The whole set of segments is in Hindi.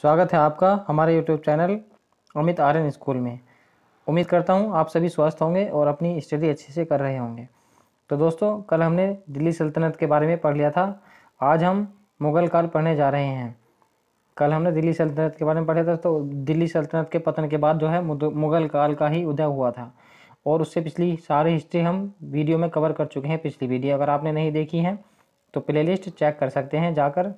स्वागत है आपका हमारे YouTube channel Amit Aryan school में उम्मीद करता हूँ आप सभी स्वस्थ होंगे और अपनी स्टडी अच्छे से कर रहे होंगे तो दोस्तों कल हमने दिल्ली सल्तनत के बारे में पढ़ लिया था आज हम मुग़ल काल पढ़ने जा रहे हैं कल हमने दिल्ली सल्तनत के बारे में पढ़ा था तो दिल्ली सल्तनत के पतन के बाद जो है मुग़ल काल का ही उदय हुआ था और उससे पिछली सारी हिस्ट्री हम वीडियो में कवर कर चुके हैं पिछली वीडियो अगर आपने नहीं देखी है तो प्लेलिस्ट चेक कर सकते हैं जाकर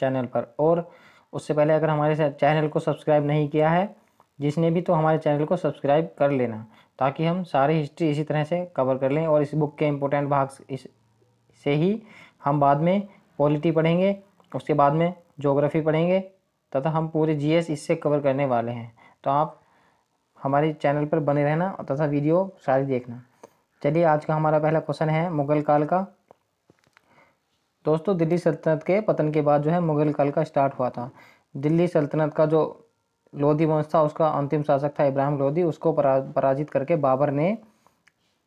चैनल पर और उससे पहले अगर हमारे चैनल को सब्सक्राइब नहीं किया है जिसने भी तो हमारे चैनल को सब्सक्राइब कर लेना ताकि हम सारी हिस्ट्री इसी तरह से कवर कर लें और इस बुक के इम्पोर्टेंट भाग इस से ही हम बाद में पॉलिटी पढ़ेंगे उसके बाद में जोग्राफ़ी पढ़ेंगे तथा हम पूरे जी इससे कवर करने वाले हैं तो आप हमारे चैनल पर बने रहना तथा वीडियो सारी देखना चलिए आज का हमारा पहला क्वेश्चन है मुग़ल काल का दोस्तों दिल्ली सल्तनत के पतन के बाद जो है मुगल काल का स्टार्ट हुआ था दिल्ली सल्तनत का जो लोधी वंश था उसका अंतिम शासक था इब्राहिम लोधी उसको परा, पराजित करके बाबर ने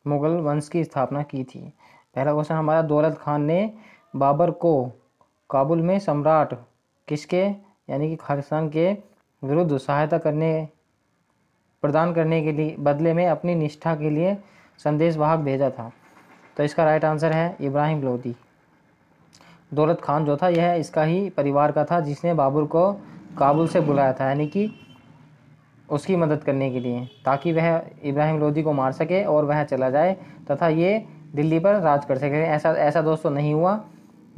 मुगल वंश की स्थापना की थी पहला क्वेश्चन हमारा दौलत खान ने बाबर को काबुल में सम्राट किसके यानी कि खालिस्तान के विरुद्ध सहायता करने प्रदान करने के लिए बदले में अपनी निष्ठा के लिए संदेशवाहक भेजा था तो इसका राइट आंसर है इब्राहिम लोधी दौलत खान जो था यह इसका ही परिवार का था जिसने बाबर को काबुल से बुलाया था यानी कि उसकी मदद करने के लिए ताकि वह इब्राहिम लोधी को मार सके और वह चला जाए तथा ये दिल्ली पर राज कर सके ऐसा ऐसा दोस्तों नहीं हुआ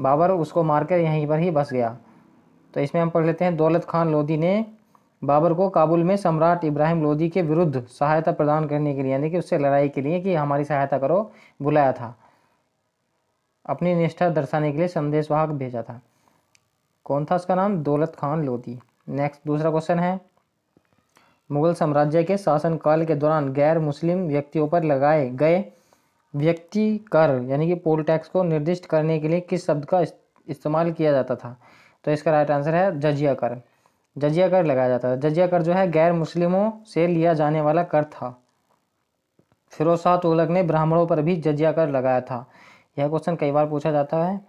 बाबर उसको मारकर यहीं पर ही बस गया तो इसमें हम पढ़ लेते हैं दौलत खान लोधी ने बाबर को काबुल में सम्राट इब्राहिम लोधी के विरुद्ध सहायता प्रदान करने के लिए यानी कि उससे लड़ाई के लिए कि हमारी सहायता करो बुलाया था अपनी निष्ठा दर्शाने के लिए संदेश वाहक भेजा था कौन था उसका नाम दौलत खान लोधी नेक्स्ट दूसरा क्वेश्चन है मुगल साम्राज्य के शासनकाल के दौरान गैर मुस्लिम व्यक्तियों पर लगाए गए व्यक्ति कर यानी कि पोल टैक्स को निर्दिष्ट करने के लिए किस शब्द का इस्तेमाल किया जाता था तो इसका राइट आंसर है जजिया कर जजिया कर लगाया जाता था जजिया कर जो है गैर मुस्लिमों से लिया जाने वाला कर था फिरोज शाह तुगलक ने ब्राह्मणों पर भी जजिया कर लगाया था यह क्वेश्चन कई बार पूछा जाता है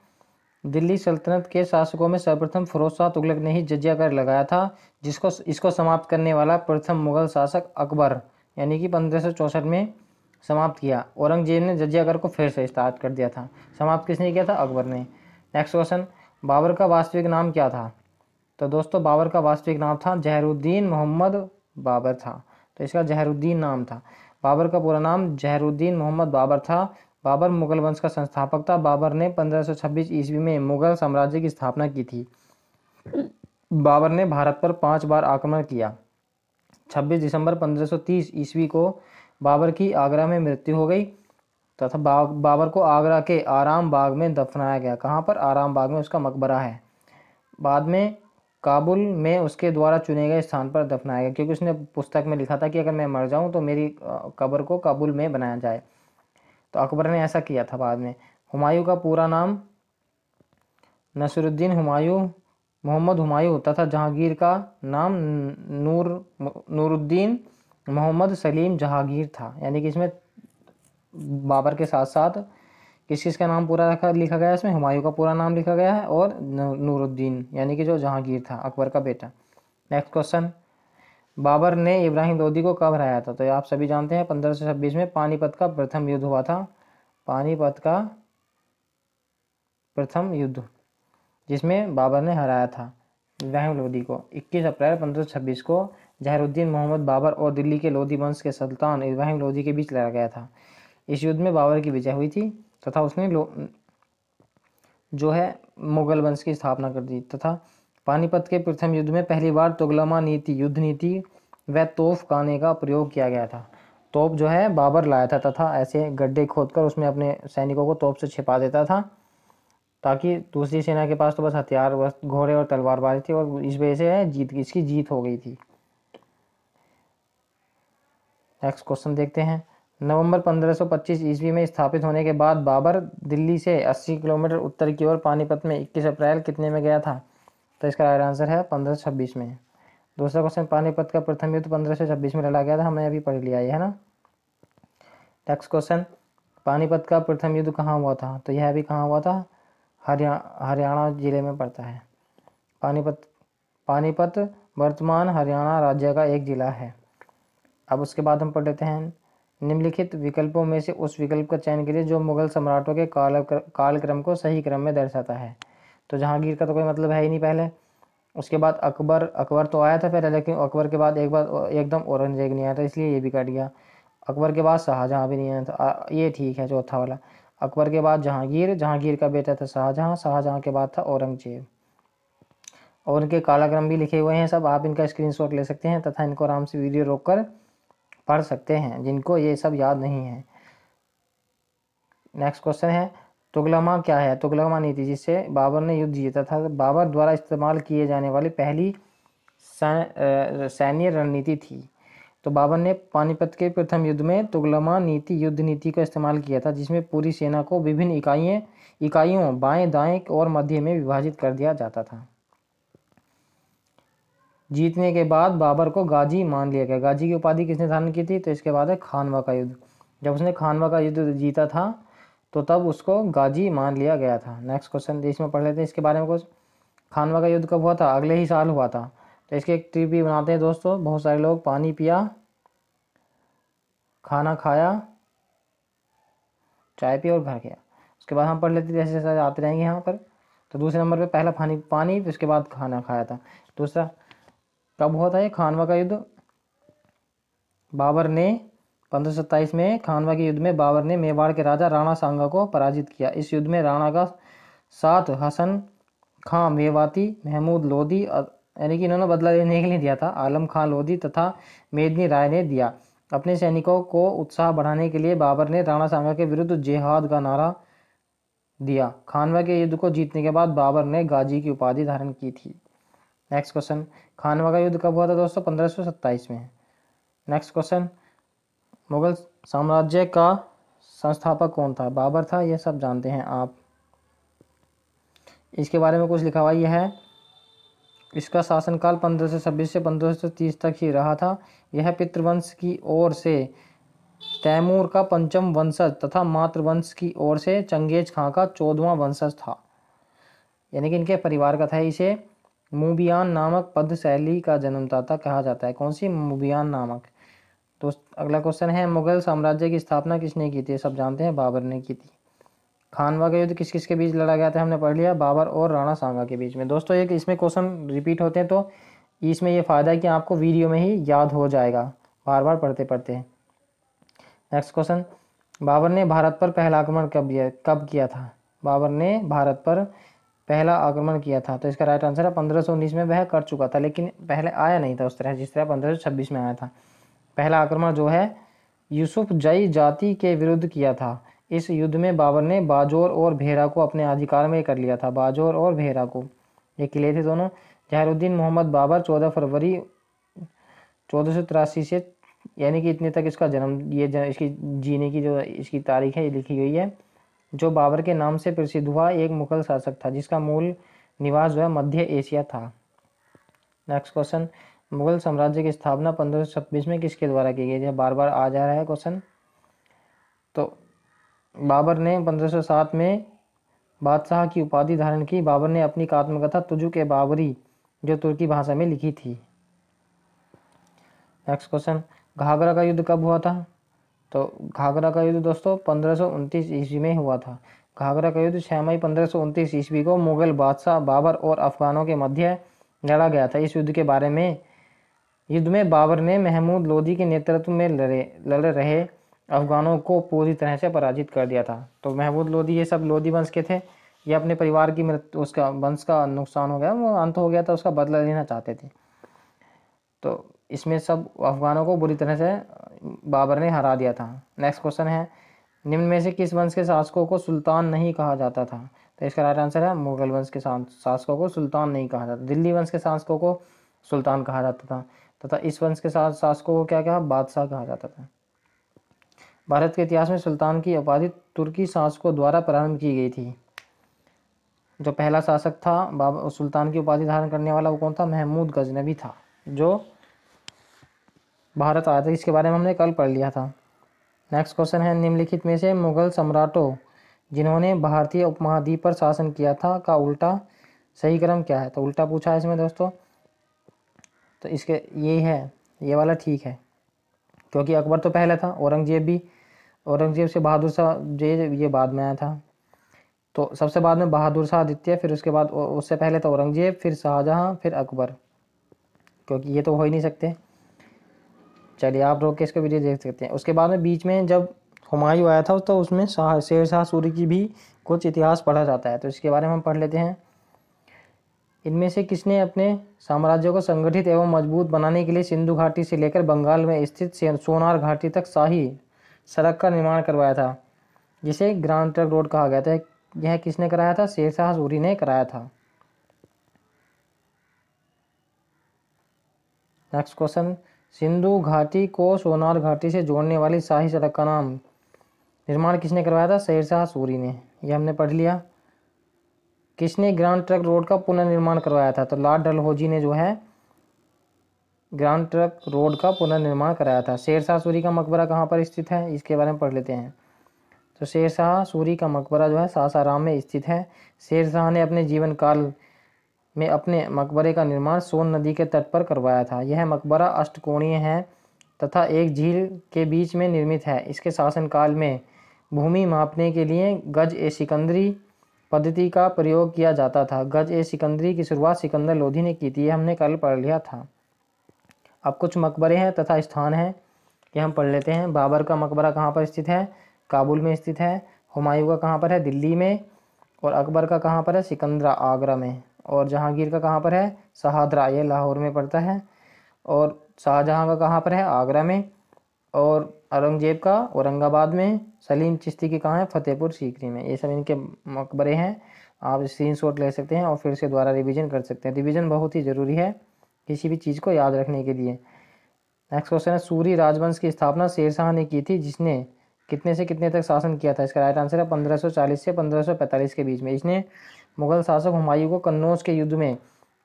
दिल्ली सल्तनत के शासकों में सर्वप्रथम फरोज शाह तुगलक ने ही जजिया कर लगाया था जिसको इसको समाप्त करने वाला प्रथम मुगल शासक अकबर यानी कि पंद्रह में समाप्त किया औरंगजेब ने जजिया कर को फिर से स्टार्ट कर दिया था समाप्त किसने किया था अकबर ने नेक्स्ट क्वेश्चन बाबर का वास्तविक नाम क्या था तो दोस्तों बाबर का वास्तविक नाम था जहरुद्दीन मोहम्मद बाबर था तो इसका जहरुद्दीन नाम था बाबर का पूरा नाम जहरुद्दीन मोहम्मद बाबर था बाबर मुगल वंश का संस्थापक था बाबर ने 1526 ईस्वी में मुगल साम्राज्य की स्थापना की थी बाबर ने भारत पर पांच बार आक्रमण किया 26 दिसंबर 1530 ईस्वी को बाबर की आगरा में मृत्यु हो गई तथा बाबर को आगरा के आराम बाग में दफनाया गया कहाँ पर आराम बाग में उसका मकबरा है बाद में काबुल में उसके द्वारा चुने गए स्थान पर दफनाया गया क्योंकि उसने पुस्तक में लिखा था कि अगर मैं मर जाऊँ तो मेरी कब्र को काबुल में बनाया जाए तो अकबर ने ऐसा किया था बाद में हुमायूं का पूरा नाम नसरुद्दीन हुमायूं मोहम्मद हुमायूं होता था जहांगीर का नाम नूर नूरुद्दीन मोहम्मद सलीम जहांगीर था यानी कि इसमें बाबर के साथ साथ किस किस का नाम पूरा रखा लिखा गया है इसमें हुमायूं का पूरा नाम लिखा गया है और नूरुद्दीन यानी कि जो जहांगीर था अकबर का बेटा नेक्स्ट क्वेश्चन बाबर ने इब्राहिम लोदी को कब हराया था तो आप सभी जानते हैं पंद्रह सौ छब्बीस में पानीपत का प्रथम युद्ध हुआ था पानीपत का प्रथम युद्ध जिसमें बाबर ने हराया था इब्राहिम लोदी को इक्कीस अप्रैल छब्बीस को जहरुद्दीन मोहम्मद बाबर और दिल्ली के लोधी वंश के सुल्तान इब्राहिम लोधी के बीच लड़ा गया था इस युद्ध में बाबर की विजय हुई थी तथा उसने जो है मुगल वंश की स्थापना कर दी तथा पानीपत के प्रथम युद्ध में पहली बार तुगलमा नीति युद्ध नीति व तोफ खाने का प्रयोग किया गया था तोप जो है बाबर लाया था तथा ऐसे गड्ढे खोदकर उसमें अपने सैनिकों को तोप से छिपा देता था ताकि दूसरी सेना के पास तो बस हथियार बस घोड़े और तलवार बाजी थी और इस वजह से जीत इसकी जीत हो गई थी नेक्स्ट क्वेश्चन देखते हैं नवंबर 1525 ईस्वी में स्थापित होने के बाद बाबर दिल्ली से 80 किलोमीटर उत्तर की ओर पानीपत में 21 अप्रैल कितने में गया था तो इसका राइट आंसर है पंद्रह सौ छब्बीस में दूसरा क्वेश्चन पानीपत का प्रथम युद्ध पंद्रह सौ छब्बीस में लड़ा गया था हमने अभी पढ़ लिया है ना नेक्स्ट क्वेश्चन पानीपत का प्रथम युद्ध कहाँ हुआ था तो यह अभी कहाँ हुआ था हरिया हरियाणा जिले में पड़ता है पानीपत पानीपत वर्तमान हरियाणा राज्य का एक ज़िला है अब उसके बाद हम पढ़ लेते हैं निम्नलिखित विकल्पों में से उस विकल्प का चयन करिए जो मुगल सम्राटों के काल कालक्रम को सही क्रम में दर्शाता है तो जहांगीर का तो कोई मतलब है ही नहीं पहले उसके बाद अकबर अकबर तो आया था पहले लेकिन अकबर के बाद एक बार एकदम औरंगजेब नहीं आया था इसलिए ये भी कट गया अकबर के बाद शाहजहाँ भी नहीं आया था ये ठीक है चौथा वाला अकबर के बाद जहांगीर जहांगीर का बेटा था शाहजहाँ शाहजहाँ के बाद था औरंगजेब और इनके कालाक्रम भी लिखे हुए हैं सब आप इनका शॉट ले सकते हैं तथा इनको आराम से वीडियो रोक कर पढ़ सकते हैं जिनको ये सब याद नहीं है नेक्स्ट क्वेश्चन है तुगलमा क्या है तुगलमा नीति जिससे बाबर ने युद्ध जीता था बाबर द्वारा इस्तेमाल किए जाने वाली पहली सैन्य रणनीति थी तो बाबर ने पानीपत के प्रथम युद्ध में तुगलमा नीति युद्ध नीति का इस्तेमाल किया था जिसमें पूरी सेना को विभिन्न इकाइयों इकाइयों बाएं दाएं और मध्य में विभाजित कर दिया जाता था जीतने के बाद बाबर को गाजी मान लिया गया गाजी की उपाधि किसने धारण की थी तो इसके बाद है खानवा का युद्ध जब उसने खानवा का युद्ध जीता था तो तब उसको गाजी मान लिया गया था नेक्स्ट क्वेश्चन इसमें पढ़ लेते हैं इसके बारे में कुछ खानवा का युद्ध कब हुआ था अगले ही साल हुआ था तो इसके एक ट्रिप भी बनाते हैं दोस्तों बहुत सारे लोग पानी पिया खाना खाया चाय पिया और घर गया उसके बाद हम पढ़ लेते जैसे जैसे आते रहेंगे यहाँ पर तो दूसरे नंबर पे पहला पानी पानी उसके बाद खाना खाया था दूसरा कब हुआ था ये खानवा का युद्ध बाबर ने पंद्रह में खानवा के युद्ध में बाबर ने मेवाड़ के राजा राणा सांगा को पराजित किया इस युद्ध में राणा का साथ हसन खां मेवाती महमूद लोधी यानी कि इन्होंने बदला लेने के लिए दिया था आलम खां लोधी तथा मेदनी राय ने दिया अपने सैनिकों को उत्साह बढ़ाने के लिए बाबर ने राणा सांगा के विरुद्ध जेहाद का नारा दिया खानवा के युद्ध को जीतने के बाद बाबर ने गाजी की उपाधि धारण की थी नेक्स्ट क्वेश्चन खानवा का युद्ध कब हुआ था दोस्तों पंद्रह में नेक्स्ट क्वेश्चन मुग़ल साम्राज्य का संस्थापक कौन था बाबर था यह सब जानते हैं आप इसके बारे में कुछ लिखा हुआ यह है इसका शासनकाल पंद्रह सौ छब्बीस से पंद्रह सौ तीस तक ही रहा था यह पितृवंश की ओर से तैमूर का पंचम वंशज तथा मातृवंश की ओर से चंगेज खां का चौदवा वंशज था यानी कि इनके परिवार का था इसे मुबियान नामक पद शैली का जन्मदाता कहा जाता है कौन सी मुबियान नामक तो अगला क्वेश्चन है मुगल साम्राज्य की स्थापना किसने की थी सब जानते हैं बाबर ने की थी खानवा का युद्ध किस किस के बीच लड़ा गया था हमने पढ़ लिया बाबर और राणा सांगा के बीच में दोस्तों एक इसमें क्वेश्चन रिपीट होते हैं तो इसमें यह फ़ायदा है कि आपको वीडियो में ही याद हो जाएगा बार बार पढ़ते पढ़ते नेक्स्ट क्वेश्चन बाबर ने भारत पर पहला आक्रमण कब किया कब किया था बाबर ने भारत पर पहला आक्रमण किया था तो इसका राइट आंसर है पंद्रह में वह कर चुका था लेकिन पहले आया नहीं था उस तरह जिस तरह पंद्रह में आया था पहला आक्रमण जो है यूसुफ जई जाति के विरुद्ध किया था इस युद्ध में बाबर ने बाजोर और भेरा को अपने अधिकार में कर लिया था बाजोर और भेरा को ये किले थे दोनों जहरुद्दीन मोहम्मद बाबर चौदह फरवरी चौदह से यानी कि इतने तक इसका जन्म ये जन, इसकी जीने की जो इसकी तारीख है ये लिखी गई है जो बाबर के नाम से प्रसिद्ध हुआ एक मुगल शासक था जिसका मूल निवास जो है मध्य एशिया था नेक्स्ट क्वेश्चन मुगल साम्राज्य की स्थापना पंद्रह में किसके द्वारा की गई थी बार बार आ जा रहा है क्वेश्चन तो बाबर ने 1507 में बादशाह की उपाधि धारण की बाबर ने अपनी आत्मकथा तुजु के बाबरी जो तुर्की भाषा में लिखी थी नेक्स्ट क्वेश्चन घाघरा का युद्ध कब हुआ था तो घाघरा का युद्ध दोस्तों पंद्रह ईस्वी में हुआ था घाघरा का युद्ध छः मई पंद्रह ईस्वी को मुगल बादशाह बाबर और अफगानों के मध्य लड़ा गया था इस युद्ध के बारे में युद्ध में बाबर ने महमूद लोधी के नेतृत्व में लड़े लड़ रहे अफगानों को पूरी तरह से पराजित कर दिया था तो महमूद लोधी ये सब लोधी वंश के थे ये अपने परिवार की मृत्यु उसका वंश का नुकसान हो गया वो अंत हो गया था उसका बदला लेना चाहते थे तो इसमें सब अफगानों को बुरी तरह से बाबर ने हरा दिया था नेक्स्ट क्वेश्चन है निम्न में से किस वंश के शासकों को सुल्तान नहीं कहा जाता था तो इसका राइट आंसर है मुगल वंश के शासकों को सुल्तान नहीं कहा जाता दिल्ली वंश के शासकों को सुल्तान कहा जाता था तथा इस वंश के साथ शासकों को क्या कहा बादशाह कहा जाता था भारत के इतिहास में सुल्तान की उपाधि तुर्की शासकों द्वारा प्रारंभ की गई थी जो पहला शासक था बाबा सुल्तान की उपाधि धारण करने वाला वो कौन था महमूद गजनबी था जो भारत आया था इसके बारे में हमने कल पढ़ लिया था नेक्स्ट क्वेश्चन है निम्नलिखित में से मुगल सम्राटों जिन्होंने भारतीय उपमहाद्वीप पर शासन किया था का उल्टा सही क्रम क्या है तो उल्टा पूछा है इसमें दोस्तों तो इसके ये है ये वाला ठीक है क्योंकि अकबर तो पहला था औरंगजेब भी औरंगजेब से बहादुर शाह जे ये बाद में आया था तो सबसे बाद में बहादुर शाह आदित्य फिर उसके बाद उससे पहले था तो औरंगजेब फिर शाहजहाँ फिर अकबर क्योंकि ये तो हो ही नहीं सकते चलिए आप रोक के इसका वीडियो देख सकते हैं उसके बाद में बीच में जब हुमायूं आया था तो उसमें शाह शेर शाह सूरी की भी कुछ इतिहास पढ़ा जाता है तो इसके बारे में हम पढ़ लेते हैं इनमें से किसने अपने साम्राज्यों को संगठित एवं मजबूत बनाने के लिए सिंधु घाटी से लेकर बंगाल में स्थित सोनार घाटी तक शाही सड़क का निर्माण करवाया था जिसे ग्रांड ट्रक रोड कहा गया था यह किसने कराया था शेरशाह सूरी ने कराया था नेक्स्ट क्वेश्चन सिंधु घाटी को सोनार घाटी से जोड़ने वाली शाही सड़क का नाम निर्माण किसने करवाया था शेरशाह सूरी ने यह हमने पढ़ लिया किसने ग्रांड ट्रक रोड का पुनर्निर्माण करवाया था तो लॉर्ड डलहौजी ने जो है ग्रांड ट्रक रोड का पुनर्निर्माण कराया था शेरशाह सूरी का मकबरा कहाँ पर स्थित है इसके बारे में पढ़ लेते हैं तो शेरशाह सूरी का मकबरा जो है सासाराम में स्थित है शेरशाह ने अपने जीवन काल में अपने मकबरे का निर्माण सोन नदी के तट पर करवाया था यह मकबरा अष्टकोणीय है तथा एक झील के बीच में निर्मित है इसके शासनकाल में भूमि मापने के लिए गज ए सिकंदरी पद्धति का प्रयोग किया जाता था गज ए सिकंदरी की शुरुआत सिकंदर लोधी ने की थी यह हमने कल पढ़ लिया था अब कुछ मकबरे हैं तथा स्थान हैं ये हम पढ़ लेते हैं बाबर का मकबरा कहाँ पर स्थित है काबुल में स्थित है हुमायूं का कहाँ पर है दिल्ली में और अकबर का कहाँ पर है सिकंदरा आगरा में और जहांगीर का कहाँ पर है शाहदरा ये लाहौर में पड़ता है और शाहजहाँ का कहाँ पर है आगरा में और औरंगजेब का औरंगाबाद में सलीम चिश्ती की कहाँ है फतेहपुर सीकरी में ये सब इनके मकबरे हैं आप स्क्रीन शॉट ले सकते हैं और फिर से दोबारा रिवीजन कर सकते हैं रिवीजन बहुत ही ज़रूरी है किसी भी चीज़ को याद रखने के लिए नेक्स्ट क्वेश्चन है सूरी राजवंश की स्थापना शेरशाह ने की थी जिसने कितने से कितने तक शासन किया था इसका राइट आंसर है 1540 से 1545 के बीच में इसने मुगल शासक हुमायूं को कन्नौज के युद्ध में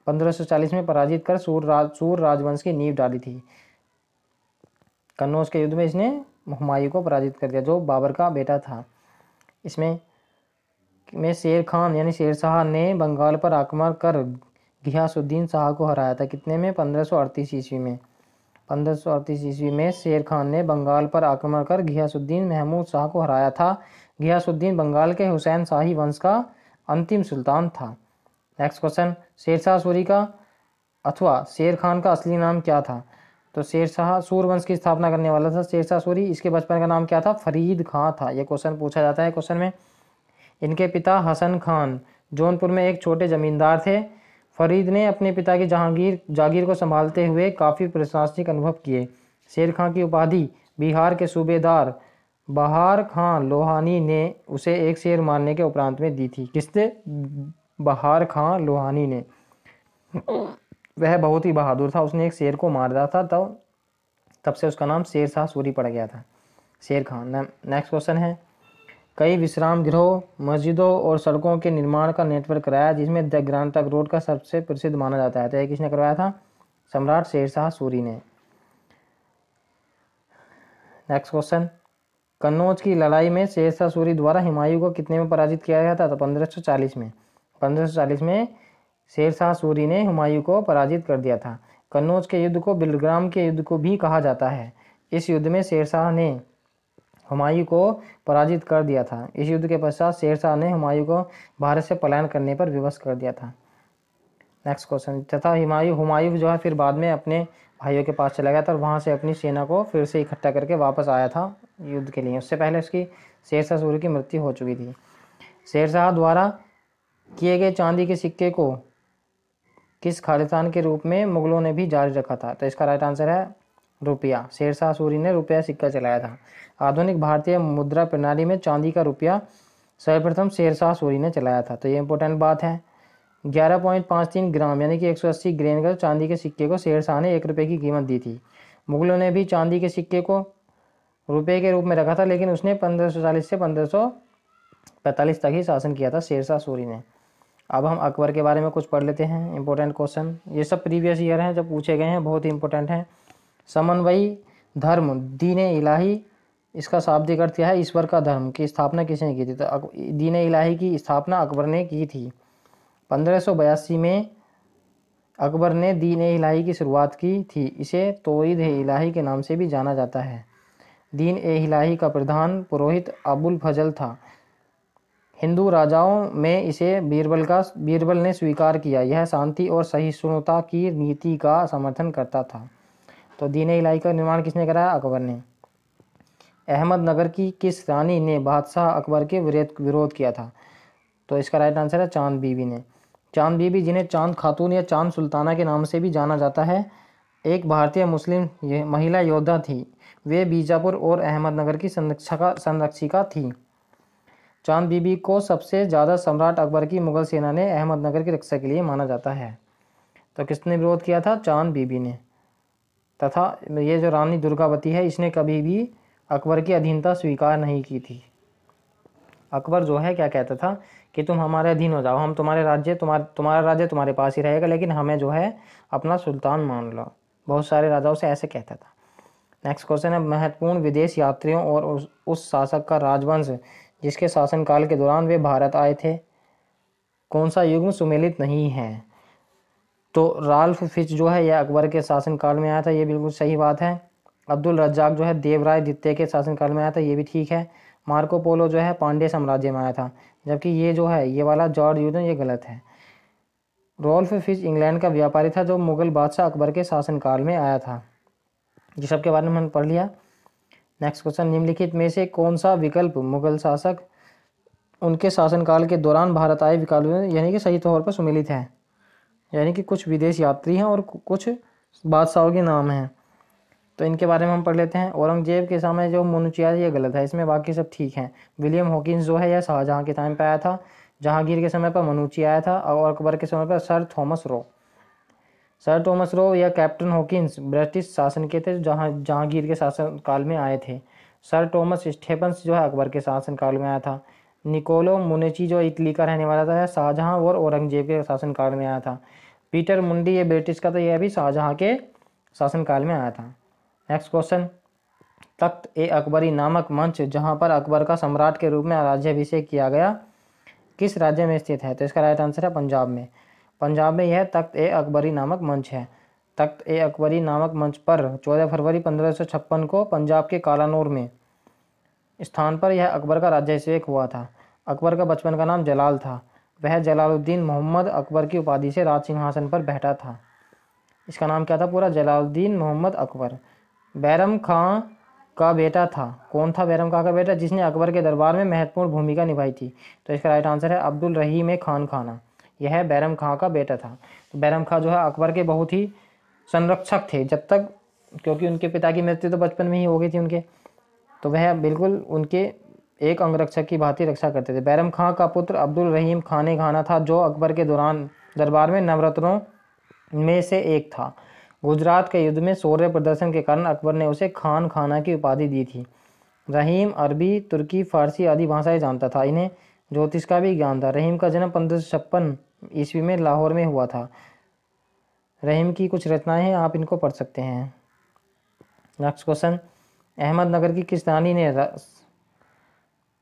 1540 में पराजित कर सूर राज सूर राजवंश की नींव डाली थी कन्नौज के युद्ध में इसने हुमायूं को पराजित कर दिया जो बाबर का बेटा था इसमें में शेर खान यानी शेर शाह ने बंगाल पर आक्रमण कर घियासुद्दीन शाह को हराया था कितने में पंद्रह अड़तीस ईस्वी में पंद्रह सौ अड़तीस ईस्वी में शेर खान ने बंगाल पर आक्रमण कर घियासुद्दीन महमूद शाह को हराया था घियासुद्दीन बंगाल के हुसैन शाही वंश का अंतिम सुल्तान था नेक्स्ट क्वेश्चन शेर शाह सूरी का अथवा शेर खान का असली नाम क्या था तो शेरशाह सूर्यवंश की स्थापना करने वाला था शेरशाह सूरी इसके बचपन का नाम क्या था फरीद खां था यह क्वेश्चन पूछा जाता है क्वेश्चन में इनके पिता हसन खान जौनपुर में एक छोटे जमींदार थे फरीद ने अपने पिता की जहांगीर जागीर को संभालते हुए काफ़ी प्रशासनिक अनुभव किए शेर खां की उपाधि बिहार के सूबेदार बहार खां लोहानी ने उसे एक शेर मारने के उपरांत में दी थी किसते बहार खां लोहानी ने वह बहुत ही बहादुर था उसने एक शेर को मार दिया था तब तो तब से उसका नाम शेर शाह सूरी पड़ गया था शेर खान नेक्स्ट क्वेश्चन है कई विश्राम गृहों मस्जिदों और सड़कों के निर्माण का नेटवर्क कराया जिसमें द ग्रांड तक रोड का सबसे प्रसिद्ध माना जाता है तो यह किसने करवाया था सम्राट शेरशाह सूरी ने नेक्स्ट क्वेश्चन कन्नौज की लड़ाई में शेरशाह सूरी द्वारा हिमायू को कितने में पराजित किया गया था तो पंद्रह में पंद्रह में शेरशाह सूरी ने हुमायूं को पराजित कर दिया था कन्नौज के युद्ध को बिलग्राम के युद्ध को भी कहा जाता है इस युद्ध में शेरशाह ने हुमायूं को पराजित कर दिया था इस युद्ध के पश्चात शेरशाह ने हुमायूं को भारत से पलायन करने पर विवश कर दिया था नेक्स्ट क्वेश्चन तथा हुमायूं हुमायूं जो है फिर बाद में अपने भाइयों के पास चला गया था और वहाँ से अपनी सेना को फिर से इकट्ठा करके वापस आया था युद्ध के लिए उससे पहले उसकी शेरशाह सूर्य की मृत्यु हो चुकी थी शेरशाह द्वारा किए गए चांदी के सिक्के को किस खालिस्तान के रूप में मुगलों ने भी जारी रखा था तो इसका राइट आंसर है रुपया शेरशाह सूरी ने रुपया सिक्का चलाया था आधुनिक भारतीय मुद्रा प्रणाली में चांदी का रुपया सर्वप्रथम शेरशाह सूरी ने चलाया था तो ये इंपॉर्टेंट बात है ग्यारह पॉइंट पाँच तीन ग्राम यानी कि एक सौ अस्सी ग्रेन का चांदी के सिक्के को शेरशाह ने एक रुपये की कीमत दी थी मुगलों ने भी चांदी के सिक्के को रुपये के रूप में रखा था लेकिन उसने पंद्रह सौ चालीस से पंद्रह सौ पैंतालीस तक ही शासन किया था शेरशाह सूरी ने अब हम अकबर के बारे में कुछ पढ़ लेते हैं इंपॉर्टेंट क्वेश्चन ये सब प्रीवियस ईयर हैं जो पूछे गए हैं बहुत ही इंपॉर्टेंट हैं समन्वयी धर्म दीन इलाही इसका शाब्दिक अर्थ क्या है ईश्वर का धर्म की स्थापना किसने की थी तो दीन इलाही की स्थापना अकबर ने की थी पंद्रह में अकबर ने दीन इलाही की शुरुआत की थी इसे तोईद इलाही के नाम से भी जाना जाता है दीन ए इलाही का प्रधान पुरोहित अबुल फजल था हिंदू राजाओं में इसे बीरबल का बीरबल ने स्वीकार किया यह शांति और सहिष्णुता की नीति का समर्थन करता था तो दीन इलाही का निर्माण किसने कराया अकबर ने अहमदनगर की किस रानी ने बादशाह अकबर के विरोध किया था तो इसका राइट आंसर है चांद बीबी ने चांद बीबी जिन्हें चांद खातून या चांद सुल्ताना के नाम से भी जाना जाता है एक भारतीय मुस्लिम महिला योद्धा थी वे बीजापुर और अहमदनगर की संरक्षा संरक्षिका थी चांद बीबी को सबसे ज़्यादा सम्राट अकबर की मुगल सेना ने अहमदनगर की रक्षा के लिए माना जाता है तो किसने विरोध किया था चांद बीबी ने तथा ये जो रानी दुर्गावती है इसने कभी भी अकबर की अधीनता स्वीकार नहीं की थी अकबर जो है क्या कहता था कि तुम हमारे अधीन हो जाओ हम तुम्हारे राज्य तुम्हारा तुम्हारा राज्य तुम्हारे पास ही रहेगा लेकिन हमें जो है अपना सुल्तान मान लो बहुत सारे राजाओं से ऐसे कहता था नेक्स्ट क्वेश्चन है महत्वपूर्ण विदेश यात्रियों और उस, उस शासक का राजवंश जिसके शासनकाल के दौरान वे भारत आए थे कौन सा युग्म सुमेलित नहीं है तो राल्फ फिच जो है यह अकबर के शासनकाल में आया था ये बिल्कुल सही बात है अब्दुल रज्जाक जो है देवराय द्वितीय के शासनकाल में आया था ये भी ठीक है मार्को पोलो जो है पांडे साम्राज्य में आया था जबकि ये जो है ये वाला जॉर्ज यूजन ये गलत है रोल्फ फिच इंग्लैंड का व्यापारी था जो मुगल बादशाह अकबर के शासनकाल में आया था ये सब के बारे में हमने पढ़ लिया नेक्स्ट क्वेश्चन निम्नलिखित में से कौन सा विकल्प मुगल शासक उनके शासनकाल के दौरान भारत आए विकल्प यानी कि सही तौर पर सुमिलित हैं यानी कि कुछ विदेश यात्री हैं और कुछ बादशाहों के नाम हैं तो इनके बारे में हम पढ़ लेते हैं औरंगजेब के समय जो मनुचियात ये गलत है इसमें बाकी सब ठीक हैं विलियम हॉकिंस जो है यह शाहजहाँ के टाइम पर आया था जहांगीर के समय पर मनुची आया था और अकबर के समय पर sir Thomas Roe sir Thomas Roe या कैप्टन हॉकिंस ब्रिटिश शासन के थे जहाँ जहांगीर के शासनकाल में आए थे सर थॉमस स्टेफन्स जो है अकबर के शासनकाल में आया था निकोलो मुनेची जो इटली का रहने वाला था शाहजहाँ और औरंगजेब के शासनकाल में आया था पीटर मुंडी ये ब्रिटिश का था यह भी शाहजहाँ के शासनकाल में आया था नेक्स्ट क्वेश्चन तख्त ए अकबरी नामक मंच जहाँ पर अकबर का सम्राट के रूप में राज्याभिषेक किया गया किस राज्य में स्थित है तो इसका राइट आंसर है पंजाब में पंजाब में यह तख्त ए अकबरी नामक मंच है तख्त ए अकबरी नामक मंच पर 14 फरवरी पंद्रह को पंजाब के कालानोर में स्थान पर यह अकबर का राज्यभिषेक हुआ था अकबर का बचपन का नाम जलाल था वह जलालुद्दीन मोहम्मद अकबर की उपाधि से राज सिंहासन पर बैठा था इसका नाम क्या था पूरा जलालुद्दीन मोहम्मद अकबर बैरम खां का बेटा था कौन था बैरम खां का बेटा जिसने अकबर के दरबार में महत्वपूर्ण भूमिका निभाई थी तो इसका राइट आंसर है अब्दुल रहीम खान खाना यह बैरम खां का बेटा था तो बैरम खां जो है अकबर के बहुत ही संरक्षक थे जब तक क्योंकि उनके पिता की मृत्यु तो बचपन में ही हो गई थी उनके तो वह बिल्कुल उनके एक अंगरक्षक की भांति रक्षा करते थे बैरम खां का पुत्र अब्दुल रहीम खाने खाना था जो अकबर के दौरान दरबार में नवरत्नों में से एक था गुजरात के युद्ध में शौर्य प्रदर्शन के कारण अकबर ने उसे खान खाना की उपाधि दी थी रहीम अरबी तुर्की फारसी आदि भाषाएं जानता था इन्हें ज्योतिष का भी ज्ञान था रहीम का जन्म पंद्रह ईस्वी में लाहौर में हुआ था रहीम की कुछ रचनाएं हैं आप इनको पढ़ सकते हैं नेक्स्ट क्वेश्चन अहमदनगर की किस रानी ने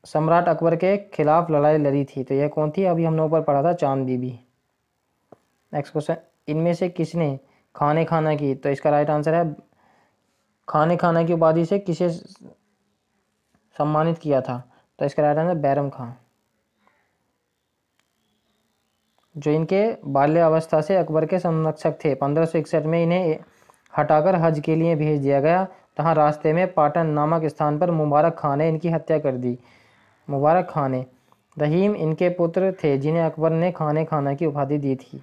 सम्राट अकबर के खिलाफ लड़ाई लड़ी थी तो यह कौन थी अभी हमने ऊपर पढ़ा था चांद बीबी नेक्स्ट क्वेश्चन इनमें से किसने खाने खाना की तो इसका राइट आंसर है खाने खाना की उपाधि से किसे सम्मानित किया था तो इसका राइट आंसर बैरम खान जो इनके बाल्यावस्था से अकबर के संरक्षक थे पंद्रह में इन्हें हटाकर हज के लिए भेज दिया गया तहाँ रास्ते में पाटन नामक स्थान पर मुबारक खान ने इनकी हत्या कर दी मुबारक खान ने रहीम इनके पुत्र थे जिन्हें अकबर ने खाने खाना की उपाधि दी थी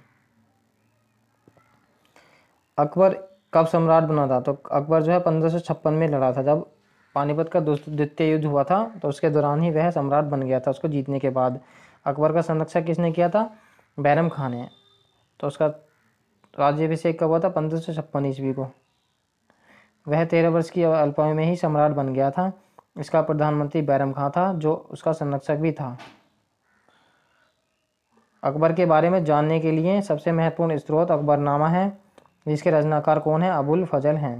अकबर कब सम्राट बना था तो अकबर जो है पंद्रह में लड़ा था जब पानीपत का द्वितीय युद्ध हुआ था तो उसके दौरान ही वह सम्राट बन गया था उसको जीतने के बाद अकबर का संरक्षण किसने किया था बैरम खान है तो उसका राज्यभिषेक कब हुआ था पंद्रह सौ छप्पन ईस्वी को वह तेरह वर्ष की अल्पायु में ही सम्राट बन गया था इसका प्रधानमंत्री बैरम खां था जो उसका संरक्षक भी था अकबर के बारे में जानने के लिए सबसे महत्वपूर्ण स्रोत अकबरनामा है जिसके रचनाकार कौन है अबुल फजल हैं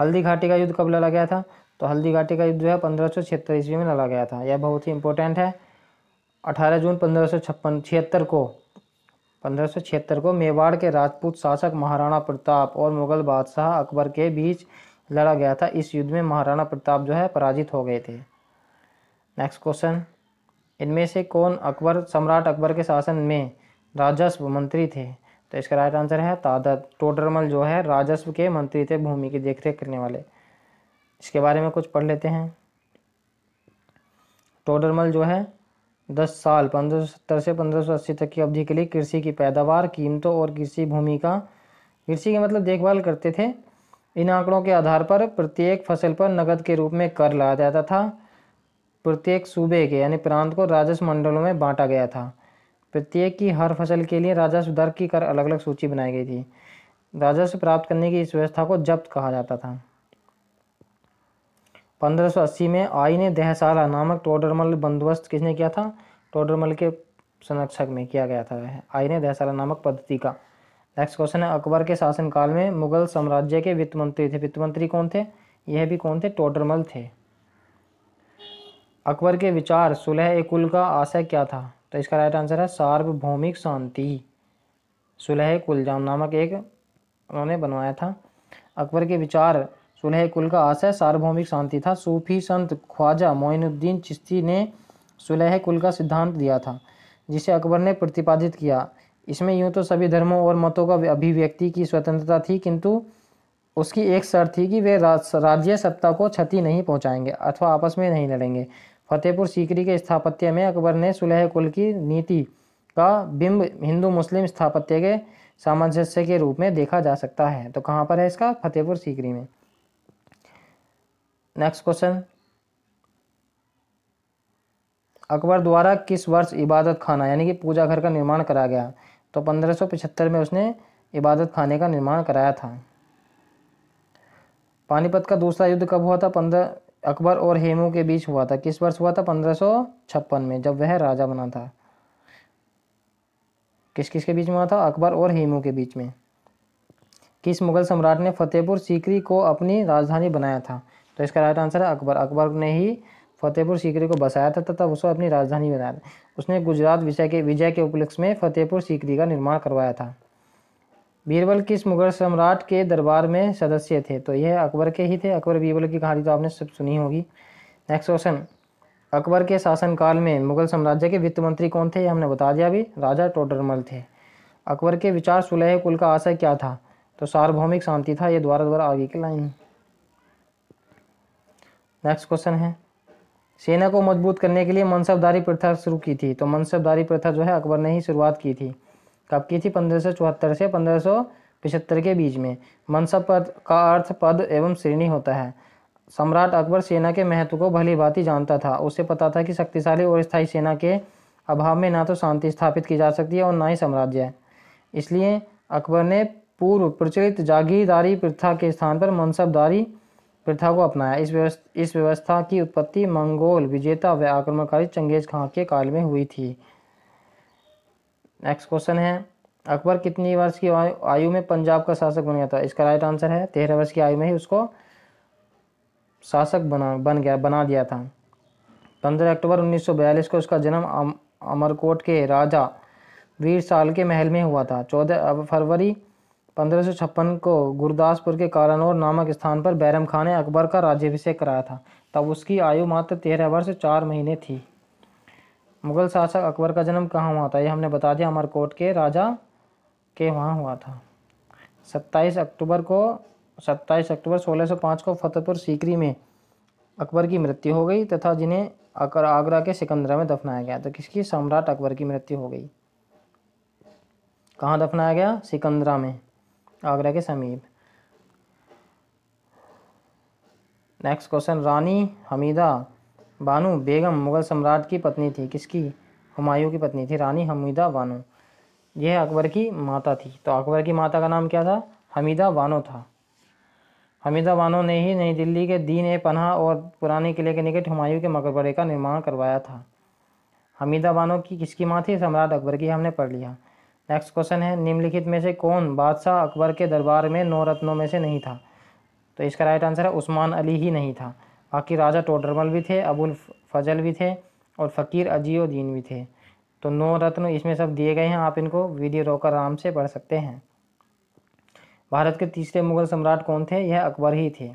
हल्दी घाटी का युद्ध कब लड़ा गया था तो हल्दी घाटी का युद्ध जो है पंद्रह सौ छिहत्तर ईस्वी में लड़ा गया था यह बहुत ही इंपॉर्टेंट है 18 जून पंद्रह सौ छप्पन छिहत्तर को पंद्रह सौ छिहत्तर को मेवाड़ के राजपूत शासक महाराणा प्रताप और मुगल बादशाह अकबर के बीच लड़ा गया था इस युद्ध में महाराणा प्रताप जो है पराजित हो गए थे नेक्स्ट क्वेश्चन इनमें से कौन अकबर सम्राट अकबर के शासन में राजस्व मंत्री थे तो इसका राइट आंसर है तादत टोडरमल जो है राजस्व के मंत्री थे भूमि की देखरेख करने वाले इसके बारे में कुछ पढ़ लेते हैं टोडरमल जो है दस साल पंद्रह सत्तर से पंद्रह सौ अस्सी तक की अवधि के लिए कृषि की पैदावार कीमतों और कृषि भूमि का कृषि के मतलब देखभाल करते थे इन आंकड़ों के आधार पर प्रत्येक फसल पर नकद के रूप में कर लाया जाता था प्रत्येक सूबे के यानी प्रांत को राजस्व मंडलों में बांटा गया था प्रत्येक की हर फसल के लिए राजस्व दर की कर अलग अलग सूची बनाई गई थी राजस्व प्राप्त करने की इस व्यवस्था को जब्त कहा जाता था 1580 में आईने दहसाला नामक टोडरमल बंदोबस्त किसने किया था टोडरमल के संरक्षक में किया गया था वह आईने दहसाला नामक पद्धति का नेक्स्ट क्वेश्चन है अकबर के शासनकाल में मुगल साम्राज्य के वित्त मंत्री थे वित्त मंत्री कौन थे यह भी कौन थे टोडरमल थे अकबर के विचार सुलह ए कुल का आशय क्या था तो इसका राइट आंसर है सार्वभौमिक शांति सुलह कुलजाम नामक एक उन्होंने बनवाया था अकबर के विचार सुलह कुल का आशय सार्वभौमिक शांति था सूफी संत ख्वाजा मोइनुद्दीन चिश्ती ने सुलह कुल का सिद्धांत दिया था जिसे अकबर ने प्रतिपादित किया इसमें यूं तो सभी धर्मों और मतों का अभिव्यक्ति की स्वतंत्रता थी किंतु उसकी एक शर्त थी कि वे राज्य सत्ता को क्षति नहीं पहुंचाएंगे अथवा आपस में नहीं लड़ेंगे फतेहपुर सीकरी के स्थापत्य में अकबर ने सुलह कुल की नीति का बिंब हिंदू मुस्लिम स्थापत्य के सामंजस्य के रूप में देखा जा सकता है तो कहाँ पर है इसका फतेहपुर सीकरी में नेक्स्ट क्वेश्चन अकबर द्वारा किस वर्ष इबादत खाना यानी कि पूजा घर का निर्माण कराया गया तो पंद्रह में उसने इबादत खाने का निर्माण कराया था पानीपत का दूसरा युद्ध कब हुआ था पंद्रह अकबर और हेमू के बीच हुआ था किस वर्ष हुआ था पंद्रह छप्पन में जब वह राजा बना था किस किस के बीच में हुआ था अकबर और हेमू के बीच में किस मुगल सम्राट ने फतेहपुर सीकरी को अपनी राजधानी बनाया था तो इसका राइट आंसर है अकबर अकबर ने ही फतेहपुर सीकरी को बसाया था तथा उसको अपनी राजधानी बनाया था उसने गुजरात विजय के विजय के उपलक्ष्य में फतेहपुर सीकरी का निर्माण करवाया था बीरबल किस मुगल सम्राट के दरबार में सदस्य थे तो यह अकबर के ही थे अकबर बीरबल की कहानी तो आपने सब सुनी होगी नेक्स्ट क्वेश्चन अकबर के शासनकाल में मुगल साम्राज्य के वित्त मंत्री कौन थे ये हमने बता दिया अभी राजा टोडरमल थे अकबर के विचार सुलह कुल का आशय क्या था तो सार्वभौमिक शांति था ये द्वारा द्वारा आगे की लाइन नेक्स्ट क्वेश्चन है सेना को मजबूत करने के लिए मनसबदारी प्रथा शुरू की थी तो मनसबदारी प्रथा जो है अकबर ने ही शुरुआत की थी कब की थी पंद्रह से पंद्रह के बीच में मनसब पद का अर्थ पद एवं श्रेणी होता है सम्राट अकबर सेना के महत्व को भली भांति जानता था उसे पता था कि शक्तिशाली और स्थायी सेना के अभाव में ना तो शांति स्थापित की जा सकती है और ना ही साम्राज्य इसलिए अकबर ने पूर्व प्रचलित जागीरदारी प्रथा के स्थान पर मनसबदारी प्रथा को अपनाया इस व्यवस्था इस व्यवस्था की उत्पत्ति मंगोल विजेता व आक्रमणकारी चंगेज खां के काल में हुई थी नेक्स्ट क्वेश्चन है अकबर कितनी वर्ष की आयु में पंजाब का शासक बन गया था इसका राइट आंसर है तेरह वर्ष की आयु में ही उसको शासक बना बन गया बना दिया था पंद्रह अक्टूबर उन्नीस को उसका जन्म अमरकोट के राजा वीर साल के महल में हुआ था चौदह फरवरी पंद्रह को गुरदासपुर के कारानौर नामक स्थान पर बैरम खान ने अकबर का राज्यभिषेक कराया था तब उसकी आयु मात्र तेरह वर्ष चार महीने थी मुगल शासक अकबर का जन्म कहाँ हुआ था यह हमने बता दिया अमरकोट के राजा के वहाँ हुआ था 27 अक्टूबर को 27 अक्टूबर 1605 को फतेहपुर सीकरी में अकबर की मृत्यु हो गई तथा जिन्हें अकर आगरा के सिकंदरा में दफनाया गया तो किसकी सम्राट अकबर की मृत्यु हो गई कहाँ दफनाया गया सिकंदरा में आगरा के समीप नेक्स्ट क्वेश्चन रानी हमीदा बानू बेगम मुगल सम्राट की पत्नी थी किसकी हुमायूं की पत्नी थी रानी हमीदा बानू यह अकबर की माता थी तो अकबर की माता का नाम क्या था हमीदा बानो था हमीदा बानो ने ही नई दिल्ली के दीन ए पन्हा और पुराने किले के निकट हुमायूं के मकबरे का निर्माण करवाया था हमीदा बानो की किसकी माँ थी सम्राट अकबर की हमने पढ़ लिया नेक्स्ट क्वेश्चन है निम्नलिखित में से कौन बादशाह अकबर के दरबार में नौ रत्नों में से नहीं था तो इसका राइट आंसर है उस्मान अली ही नहीं था बाकी राजा टोडरमल भी थे अबुल फजल भी थे और फ़कीर अजीउद्दीन भी थे तो नौ रत्न इसमें सब दिए गए हैं आप इनको वीडियो रोकर आराम से पढ़ सकते हैं भारत के तीसरे मुगल सम्राट कौन थे यह अकबर ही थे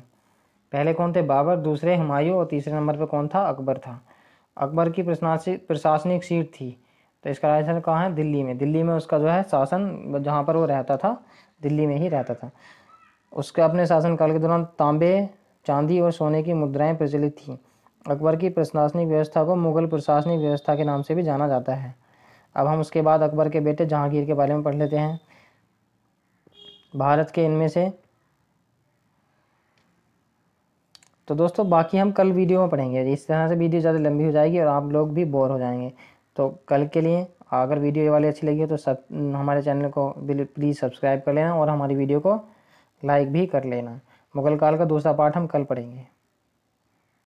पहले कौन थे बाबर दूसरे हुमायूं और तीसरे नंबर पर कौन था अकबर था अकबर की प्रशासनिक सीट थी तो इसका राजधानी कहाँ है दिल्ली में दिल्ली में उसका जो है शासन जहाँ पर वो रहता था दिल्ली में ही रहता था उसके अपने शासनकाल के दौरान तांबे चांदी और सोने की मुद्राएं प्रचलित थीं अकबर की प्रशासनिक व्यवस्था को मुगल प्रशासनिक व्यवस्था के नाम से भी जाना जाता है अब हम उसके बाद अकबर के बेटे जहांगीर के बारे में पढ़ लेते हैं भारत के इनमें से तो दोस्तों बाकी हम कल वीडियो में पढ़ेंगे इस तरह से वीडियो ज़्यादा लंबी हो जाएगी और आप लोग भी बोर हो जाएंगे तो कल के लिए अगर वीडियो ये वाली अच्छी लगी हो तो सब हमारे चैनल को प्लीज़ सब्सक्राइब कर लेना और हमारी वीडियो को लाइक भी कर लेना मुगल काल का दूसरा पार्ट हम कल पढ़ेंगे